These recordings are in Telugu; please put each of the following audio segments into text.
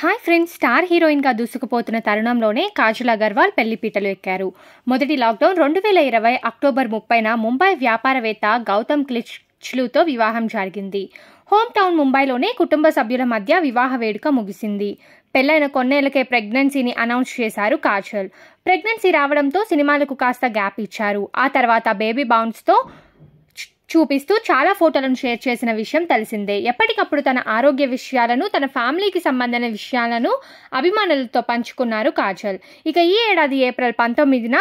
హాయ్ ఫ్రెండ్స్ స్టార్ హీరోయిన్గా దూసుకుపోతున్న తరుణంలోనే కాజల్ అగర్వాల్ పెళ్లిపీటలు ఎక్కారు మొదటి లాక్డౌన్ రెండు వేల ఇరవై అక్టోబర్ ముప్పైన ముంబై వ్యాపారవేత్త గౌతమ్ క్లిచ్ చ్లుతో వివాహం జరిగింది హోమ్ టౌన్ ముంబైలోనే కుటుంబ సభ్యుల మధ్య వివాహ వేడుక ముగిసింది పెళ్లైన కొన్నేళ్లకే ప్రెగ్నెన్సీని అనౌన్స్ చేశారు కాజల్ ప్రెగ్నెన్సీ రావడంతో సినిమాలకు కాస్త గ్యాప్ ఇచ్చారు ఆ తర్వాత బేబీ బౌన్స్తో చూపిస్తూ చాలా ఫోటోలను షేర్ చేసిన విషయం తెలిసిందే ఎప్పటికప్పుడు తన ఆరోగ్య విషయాలను తన ఫ్యామిలీకి సంబంధించిన విషయాలను అభిమానులతో పంచుకున్నారు కాజల్ ఇక ఈ ఏడాది ఏప్రిల్ పంతొమ్మిదిన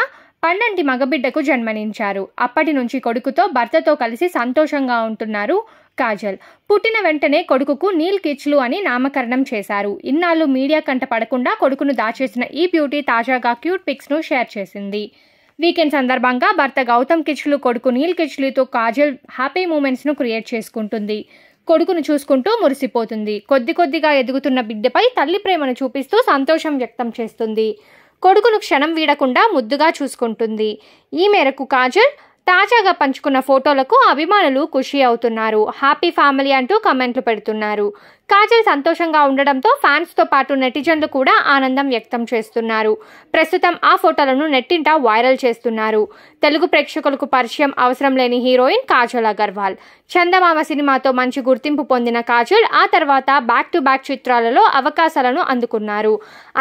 పన్నంటి మగబిడ్డకు జన్మనించారు అప్పటి నుంచి కొడుకుతో భర్తతో కలిసి సంతోషంగా ఉంటున్నారు కాజల్ పుట్టిన వెంటనే కొడుకుకు నీల్ కిచ్లు అని నామకరణం చేశారు ఇన్నాళ్ళు మీడియా కంట పడకుండా కొడుకును దాచేసిన ఈ బ్యూటీ తాజాగా క్యూట్ పిక్స్ను షేర్ చేసింది వీకెండ్ సందర్భంగా భర్త గౌతమ్ కిచ్లు కొడుకు నీల్ కిచ్లీతో కాజల్ హ్యాపీ మూమెంట్స్ను క్రియేట్ చేసుకుంటుంది కొడుకును చూసుకుంటూ మురిసిపోతుంది కొద్ది కొద్దిగా ఎదుగుతున్న బిడ్డపై తల్లి ప్రేమను చూపిస్తూ సంతోషం వ్యక్తం చేస్తుంది కొడుకును క్షణం వీడకుండా ముద్దుగా చూసుకుంటుంది ఈ మేరకు కాజల్ తాజాగా పంచుకున్న ఫోటోలకు అభిమానులు ఖుషి అవుతున్నారు హ్యాపీ ఫ్యామిలీ అంటూ కమెంట్లు పెడుతున్నారు కాజల్ సంతోషంగా ఉండడంతో ఫ్యాన్స్తో పాటు నెటిజన్లు కూడా ఆనందం వ్యక్తం చేస్తున్నారు ప్రస్తుతం ఆ ఫోటోలను నెట్టింట వైరల్ చేస్తున్నారు తెలుగు ప్రేక్షకులకు పరిచయం అవసరం లేని హీరోయిన్ కాజల్ అగర్వాల్ చందమామ సినిమాతో మంచి గుర్తింపు పొందిన కాజల్ ఆ తర్వాత బ్యాక్ టు బ్యాక్ చిత్రాలలో అవకాశాలను అందుకున్నారు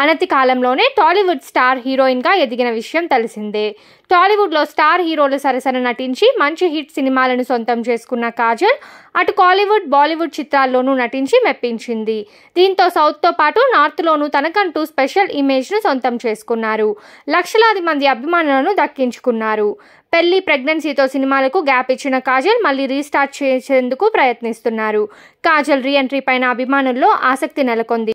అనతి కాలంలోనే టాలీవుడ్ స్టార్ హీరోయిన్గా ఎదిగిన విషయం తెలిసిందే టాలీవుడ్లో స్టార్ హీరోలు సరసన నటించి మంచి హిట్ సినిమాలను సొంతం చేసుకున్న కాజల్ అటు కాలీవుడ్ బాలీవుడ్ చిత్రాల్లోనూ నటించి మెప్పించింది దీంతో సౌత్తో పాటు నార్త్లోనూ తనకంటూ స్పెషల్ ఇమేజ్ను సొంతం చేసుకున్నారు లక్షలాది మంది అభిమానులను దక్కించుకున్నారు పెళ్లి ప్రెగ్నెన్సీతో సినిమాలకు గ్యాప్ ఇచ్చిన కాజల్ మళ్ళీ రీస్టార్ట్ చేసేందుకు ప్రయత్నిస్తున్నారు కాజల్ రీ ఎంట్రీ పైన అభిమానుల్లో ఆసక్తి నెలకొంది